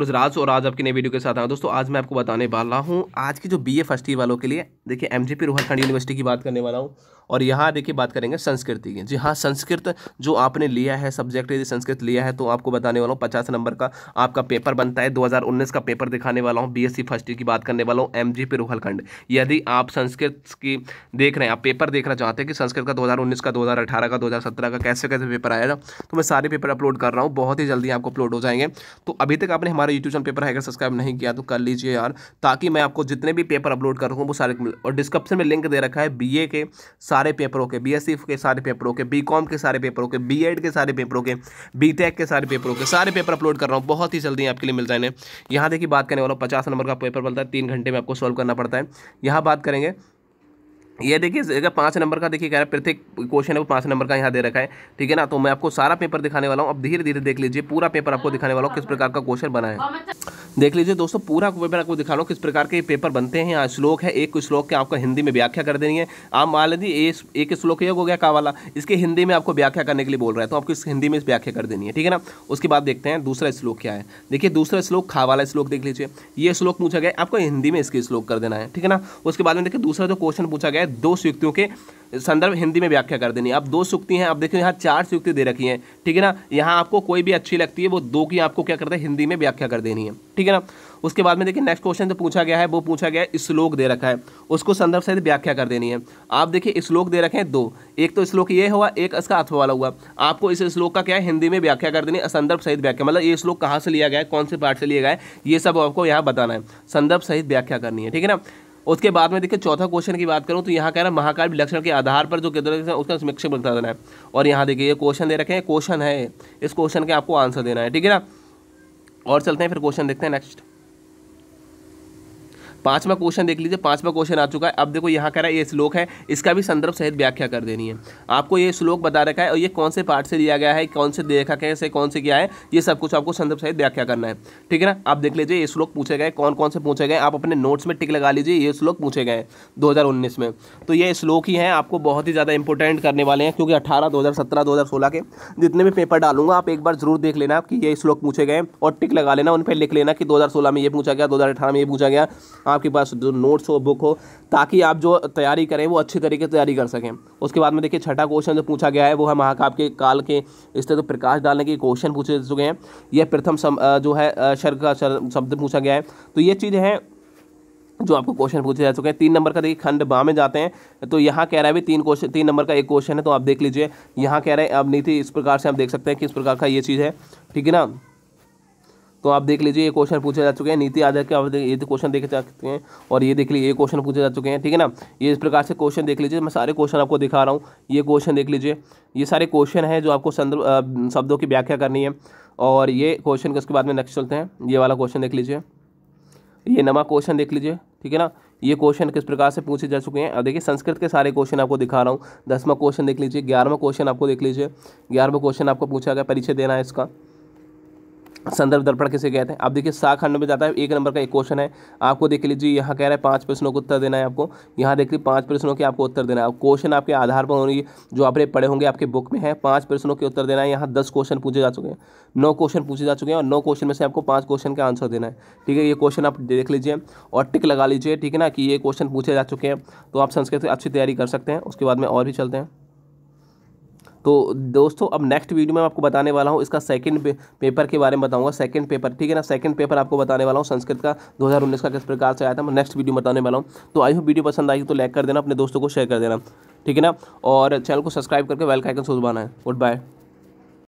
राज और आज आपके नई वीडियो के साथ आया दोस्तों आज मैं आपको बताने वाला हूँ आज की जो बी ए फर्स्ट ईयर वालों के लिए देखिए M G P Rohilkhand university की बात करने वाला हूँ और यहाँ देखिए बात करेंगे संस्कृति की जी हाँ संस्कृत जो आपने लिया है सब्जेक्ट यदि संस्कृत लिया है तो आपको बताने वाला हूँ पचास नंबर का आपका पेपर बनता है दो हज़ार उन्नीस का पेपर दिखाने वाला हूँ B S C first year की बात करने वाला हूँ एम जी पी रोहलखंड यदि आप संस्कृत की देख रहे हैं आप पेपर देखना चाहते हैं कि संस्कृत का दो हज़ार उन्नीस का दो हज़ार अठारह का दो हज़ार सत्रह का कैसे कैसे पेपर आएगा तो मैं सारे पेपर अपलोड कर रहा हूँ बहुत ही जल्दी आपको अपलोड हो जाएंगे तो अभी तक आपने हमारा YouTube channel paper hacker subscribe नहीं किया तो कर लीजिए यार ताकि मैं आपको जितने भी पेपर अपलोड कर रहा हूँ वो सारे और डिस्क्रिप्शन में लिंक दे रखा है बी के सारे पेपरों के बी के सारे पेपरों के बी के सारे पेपरों के बी के सारे पेपरों के बी के सारे पेपरों के सारे पेपर अपलोड कर रहा हूँ बहुत ही जल्दी आपके लिए मिल जाएंगे यहाँ देखिए बात करने वाला पचास नंबर का पेपर बनता है तीन घंटे में आपको सॉल्व करना पड़ता है यहाँ बात करेंगे ये देखिए अगर पाँच नंबर का देखिए कह रहा है प्रत्येक क्वेश्चन है वो पाँच नंबर का यहाँ दे रखा है ठीक है ना तो मैं आपको सारा पेपर दिखाने वाला हूँ अब धीरे धीरे देख लीजिए पूरा पेपर आपको दिखाने वाला हूँ किस प्रकार का क्वेश्चन बना है देख लीजिए दोस्तों पूरा पेपर आपको दिखा रहा हूँ किस प्रकार के पेपर बनते हैं यहाँ श्लोक है एक श्लोक के आपको हिंदी में व्याख्या कर देनी है आप मान लीजिए एक श्लोक योग हो गया का वाला इसके हिंदी में आपको व्याख्या करने के लिए बोल रहा है तो आपको इस हिंदी में व्याख्या कर देनी है ठीक है ना उसके बाद देखते हैं दूसरा श्लोक क्या है देखिए दूसरा श्लोक खा वाला श्लोक देख लीजिए ये श्लोक पूछा गया आपको हिंदी में इसके श्लोक कर देना है ठीक है ना उसके बाद में देखिए दूसरा जो क्वेश्चन पूछा गया है दो सुयुक्तियों के संदर्भ हिंदी में व्याख्या कर देनी अब दो सुक्ति हैं अब देखिए यहाँ चार सुक्ति दे रखी हैं ठीक है ना यहाँ आपको कोई भी अच्छी लगती है वो दो की आपको क्या करते हैं हिंदी में व्याख्या कर देनी है ठीक है ना उसके बाद में देखिए नेक्स्ट क्वेश्चन जो पूछा गया है वो पूछा गया है श्लोक दे रखा है उसको संदर्भ सहित व्याख्या कर देनी है आप देखिए श्लोक दे रखे हैं दो एक तो श्लोक ये हुआ एक इसका अथवा वाला हुआ आपको इस श्लोक का क्या है हिंदी में व्याख्या कर देनी है संदर्भ सहित व्याख्या मतलब ये श्लोक कहाँ से लिया गया है कौन से पार्ट से लिया गया है ये सब आपको यहाँ बताना है संदर्भ सहित व्याख्या करनी है ठीक है ना उसके बाद में देखिए चौथा क्वेश्चन की बात करूँ तो यहाँ कह रहा है महाकाल विलक्षण के आधार पर जो केंद्र है उसका समीक्षक बता देना है और यहाँ देखिए ये क्वेश्चन दे रखे हैं क्वेश्चन है इस क्वेश्चन के आपको आंसर देना है ठीक है ना और चलते हैं फिर क्वेश्चन देखते हैं नेक्स्ट पांचवा क्वेश्चन देख लीजिए पांचवा क्वेश्चन आ चुका है अब देखो यहाँ कह रहा है ये श्लोक है इसका भी संदर्भ सहित व्याख्या कर देनी है आपको ये श्लोक बता रखा है और ये कौन से पार्ट से लिया गया है कौन से देखा कहें से कौन से क्या है ये सब कुछ आपको संदर्भ सहित व्याख्या करना है ठीक है ना आप देख लीजिए ये श्लोक पूछे गए कौन कौन से पूछे गए आप अपने नोट्स में टिक लगा लीजिए ये श्लोक पूछे गए दो में तो ये श्लोक ही हैं आपको बहुत ही ज़्यादा इंपॉर्टेंट करने वाले हैं क्योंकि अठारह दो हज़ार के जितने भी पेपर डालूंगा आप एक बार जरूर देख लेना कि ये श्लोक पूछे गए और टिक लगा लेना उन पर लिख लेना कि दो में ये पूछा गया दो में ये पूछा गया आपके पास जो नोट्स हो बुक हो ताकि आप जो तैयारी करें वो अच्छे तरीके से तैयारी कर सकें उसके बाद में देखिए छठा क्वेश्चन जो पूछा गया है वो है महाकाव्य के काल के इस तरह तो प्रकाश डालने के क्वेश्चन पूछे चुके हैं यह प्रथम जो है शर्ग का शब्द पूछा गया है तो ये चीज़ है जो आपको क्वेश्चन पूछे जा चुके हैं तीन नंबर का देखिए खंड बा में जाते हैं तो यहाँ कह रहा है भी तीन क्वेश्चन तीन नंबर का एक क्वेश्चन है तो आप देख लीजिए यहाँ कह रहे हैं अब नीति इस प्रकार से आप देख सकते हैं किस प्रकार का ये चीज़ है ठीक है ना तो आप देख लीजिए ये क्वेश्चन पूछे जा चुके हैं नीति आयोग के आप ये तो क्वेश्चन देखे जा चुके हैं और ये देख लीजिए ये क्वेश्चन पूछे जा चुके हैं ठीक है ना ये इस प्रकार से क्वेश्चन देख लीजिए मैं सारे क्वेश्चन आपको दिखा रहा हूँ ये क्वेश्चन देख लीजिए ये सारे क्वेश्चन हैं जो आपको संदर्भ शब्दों की व्याख्या करनी है और ये क्वेश्चन उसके बाद में नेक्स्ट चलते हैं ये वाला क्वेश्चन देख लीजिए ये नवा क्वेश्चन देख लीजिए ठीक है ना ये क्वेश्चन किस प्रकार से पूछे जा चुके हैं अब देखिए संस्कृत के सारे क्वेश्चन आपको दिखा रहा हूँ दसवां क्वेश्चन देख लीजिए ग्यारहवा क्वेश्चन आपको देख लीजिए ग्यारहवा क्वेश्चन आपको पूछा गया परीक्षा देना है इसका संदर्भ दर्पण किसे कहते हैं आप देखिए सा खंड में जाता है एक नंबर का एक क्वेश्चन है आपको देख लीजिए यहाँ कह रहा है पांच प्रश्नों को उत्तर देना है आपको यहाँ देख लीजिए पांच प्रश्नों के आपको उत्तर देना है क्वेश्चन आपके आधार पर होंगे जो आपने पढ़े होंगे आपके बुक में है पांच प्रश्नों के उत्तर देना है यहाँ दस क्वेश्चन पूछे जा चुके हैं नौ क्वेश्चन पूछे जा चुके हैं और नौ क्वेश्चन में से आपको पाँच क्वेश्चन का आंसर देना है ठीक है ये क्वेश्चन आप देख लीजिए और टिक लगा लीजिए ठीक है ना कि ये क्वेश्चन पूछे जा चुके हैं तो आप संस्कृत अच्छी तैयारी कर सकते हैं उसके बाद में और भी चलते हैं तो दोस्तों अब नेक्स्ट वीडियो में आपको बताने वाला हूँ इसका सेकंड पेपर के बारे में बताऊँगा सेकंड पेपर ठीक है ना सेकंड पेपर आपको बताने वाला हूँ संस्कृत का 2019 का किस प्रकार से आया था मैं नेक्स्ट वीडियो बताने वाला हूँ तो आई होप वीडियो पसंद आएगी तो लाइक कर देना अपने दोस्तों को शेयर कर देना ठीक है ना और चैनल को सब्सक्राइब करके वेलकाइकन का है गुड बाय